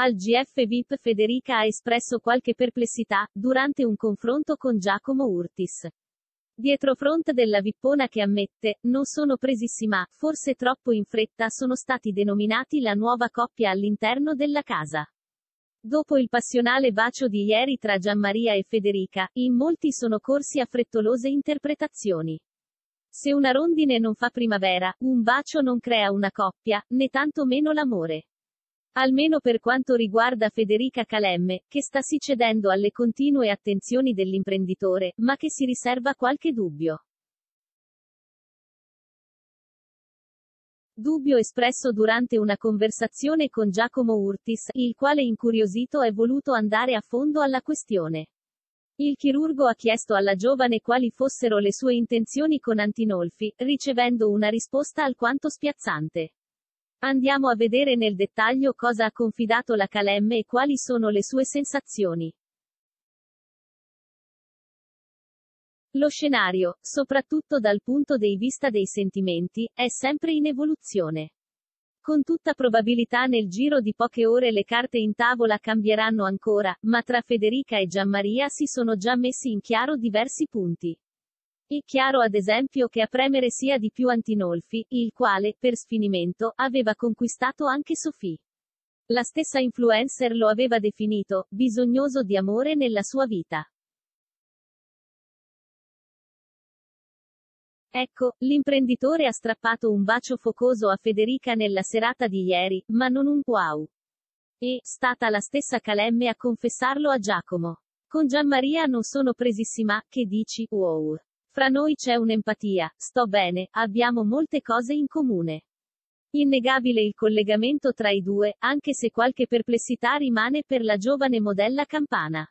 Al GF VIP Federica ha espresso qualche perplessità, durante un confronto con Giacomo Urtis. Dietro fronte della Vippona che ammette, non sono presissima, forse troppo in fretta sono stati denominati la nuova coppia all'interno della casa. Dopo il passionale bacio di ieri tra Gianmaria e Federica, in molti sono corsi a frettolose interpretazioni. Se una rondine non fa primavera, un bacio non crea una coppia, né tanto meno l'amore. Almeno per quanto riguarda Federica Calemme, che sta sì cedendo alle continue attenzioni dell'imprenditore, ma che si riserva qualche dubbio. dubbio espresso durante una conversazione con Giacomo Urtis, il quale incuriosito è voluto andare a fondo alla questione. Il chirurgo ha chiesto alla giovane quali fossero le sue intenzioni con Antinolfi, ricevendo una risposta alquanto spiazzante. Andiamo a vedere nel dettaglio cosa ha confidato la Calemme e quali sono le sue sensazioni. Lo scenario, soprattutto dal punto di vista dei sentimenti, è sempre in evoluzione. Con tutta probabilità nel giro di poche ore le carte in tavola cambieranno ancora, ma tra Federica e Gianmaria si sono già messi in chiaro diversi punti. È chiaro ad esempio che a premere sia di più Antinolfi, il quale, per sfinimento, aveva conquistato anche Sophie. La stessa influencer lo aveva definito, bisognoso di amore nella sua vita. Ecco, l'imprenditore ha strappato un bacio focoso a Federica nella serata di ieri, ma non un wow. E, stata la stessa Calemme a confessarlo a Giacomo. Con Gianmaria non sono presissima, che dici, wow. Fra noi c'è un'empatia, sto bene, abbiamo molte cose in comune. Innegabile il collegamento tra i due, anche se qualche perplessità rimane per la giovane modella campana.